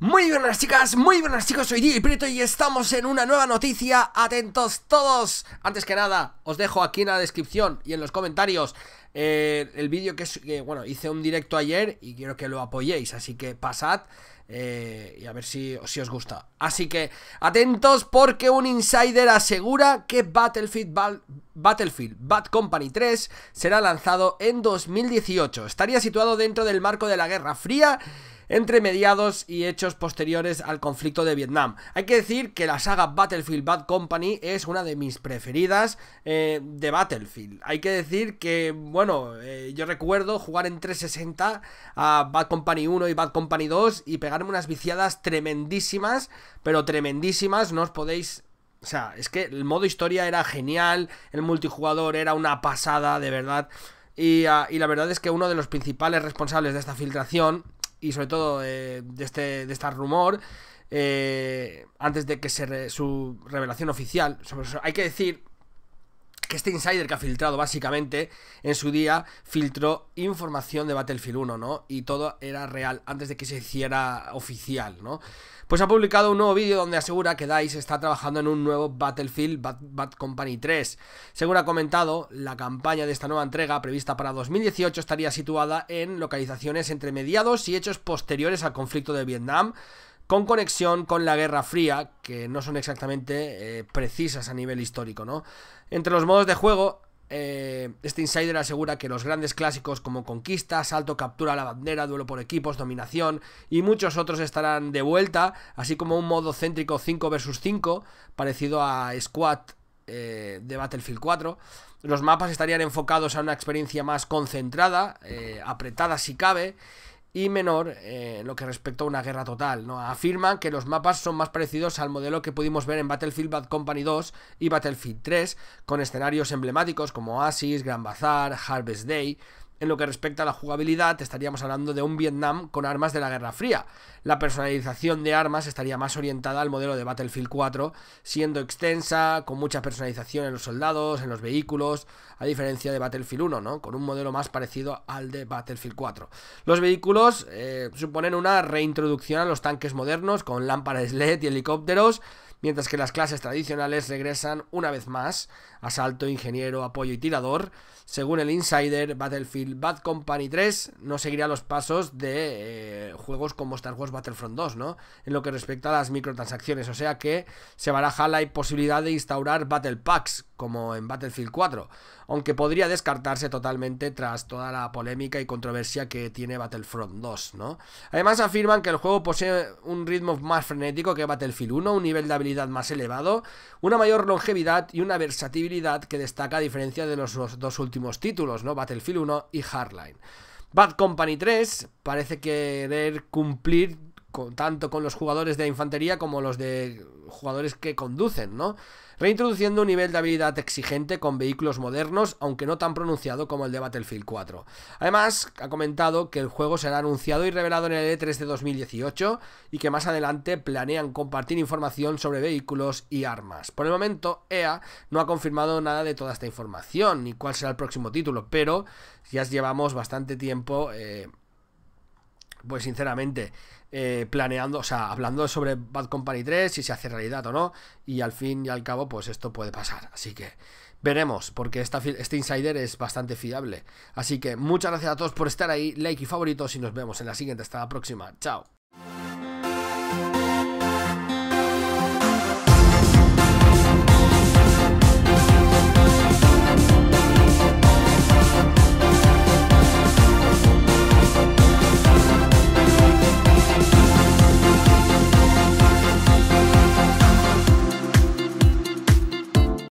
Muy buenas chicas, muy buenas chicos, soy DJ Prieto y estamos en una nueva noticia, atentos todos Antes que nada, os dejo aquí en la descripción y en los comentarios eh, el vídeo que, que, bueno, hice un directo ayer y quiero que lo apoyéis Así que pasad, eh, y a ver si, si os gusta. Así que atentos porque un insider asegura que Battlefield, Battlefield Bad Company 3 será lanzado en 2018. Estaría situado dentro del marco de la Guerra Fría entre mediados y hechos posteriores al conflicto de Vietnam. Hay que decir que la saga Battlefield Bad Company es una de mis preferidas eh, de Battlefield. Hay que decir que, bueno, eh, yo recuerdo jugar en 360 a Bad Company 1 y Bad Company 2 y pegar unas viciadas tremendísimas, pero tremendísimas, no os podéis... O sea, es que el modo historia era genial, el multijugador era una pasada, de verdad. Y, ah, la verdad es que uno de los principales responsables de esta filtración, y sobre todo eh, de, este, de este rumor, eh, antes de que se su revelación oficial, sobre hay que decir que este insider que ha filtrado básicamente en su día filtró información de Battlefield 1, ¿no? Y todo era real antes de que se hiciera oficial, ¿no? Pues ha publicado un nuevo vídeo donde asegura que DICE está trabajando en un nuevo Battlefield Bad, Company 3. Según ha comentado, la campaña de esta nueva entrega prevista para 2018 estaría situada en localizaciones entre mediados y hechos posteriores al conflicto de Vietnam, con conexión con la Guerra Fría, que no son exactamente eh, precisas a nivel histórico, ¿no? Entre los modos de juego, eh, este insider asegura que los grandes clásicos como Conquista, Salto, Captura la Bandera, Duelo por Equipos, Dominación y muchos otros estarán de vuelta, así como un modo céntrico 5 vs 5, parecido a Squad eh, de Battlefield 4. Los mapas estarían enfocados a una experiencia más concentrada, apretada si cabe, y menor eh, en lo que respecta a una guerra total. ¿no? Afirman que los mapas son más parecidos al modelo que pudimos ver en Battlefield Bad Company 2 y Battlefield 3, con escenarios emblemáticos como Asis, Gran Bazar, Harvest Day, en lo que respecta a la jugabilidad, estaríamos hablando de un Vietnam con armas de la Guerra Fría. La personalización de armas estaría más orientada al modelo de Battlefield 4, siendo extensa, con mucha personalización en los soldados, en los vehículos, a diferencia de Battlefield 1, ¿no? Con un modelo más parecido al de Battlefield 4. Los vehículos eh, suponen una reintroducción a los tanques modernos, con lámparas LED y helicópteros, mientras que las clases tradicionales regresan una vez más, asalto, ingeniero, apoyo y tirador. Según el insider, Battlefield Bad Company 3 no seguiría los pasos de eh, juegos como Star Wars Battlefront 2, ¿no? En lo que respecta a las microtransacciones, o sea que se baraja la posibilidad de instaurar Battle Packs, como en Battlefield 4, aunque podría descartarse totalmente tras toda la polémica y controversia que tiene Battlefront 2, ¿no? Además afirman que el juego posee un ritmo más frenético que Battlefield 1, un nivel de habilidad más elevado, una mayor longevidad y una versatilidad que destaca a diferencia de los, dos últimos títulos, ¿no? Battlefield 1 y Hardline. Bad Company 3 parece querer cumplir tanto con los jugadores de infantería como los de jugadores que conducen, ¿no? Reintroduciendo un nivel de habilidad exigente con vehículos modernos, aunque no tan pronunciado como el de Battlefield 4. Además, ha comentado que el juego será anunciado y revelado en el E3 de 2018 y que más adelante planean compartir información sobre vehículos y armas. Por el momento, EA no ha confirmado nada de toda esta información ni cuál será el próximo título, pero ya llevamos bastante tiempo... Eh, pues sinceramente, eh, planeando, o sea, hablando sobre Bad Company 3, si se hace realidad o no, y al fin y al cabo, pues esto puede pasar. Así que veremos, porque este insider es bastante fiable. Así que muchas gracias a todos por estar ahí, like y favoritos, y nos vemos en la siguiente. Hasta la próxima. Chao.